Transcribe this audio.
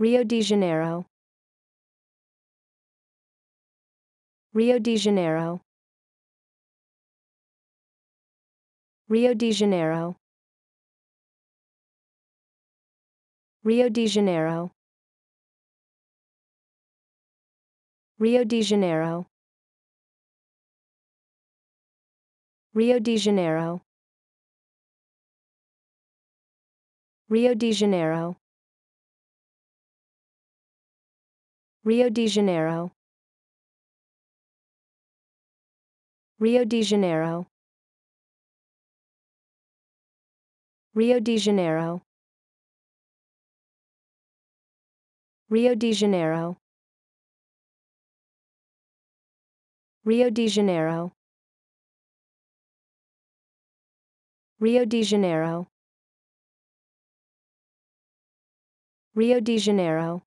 Rio de Janeiro. Rio de Janeiro. Rio de Janeiro. Rio de Janeiro. Rio de Janeiro. Rio de Janeiro. Rio de Janeiro. Rio de Janeiro. Rio de Janeiro. Rio de Janeiro. Rio de Janeiro. Rio de Janeiro. Rio de Janeiro. Rio de Janeiro.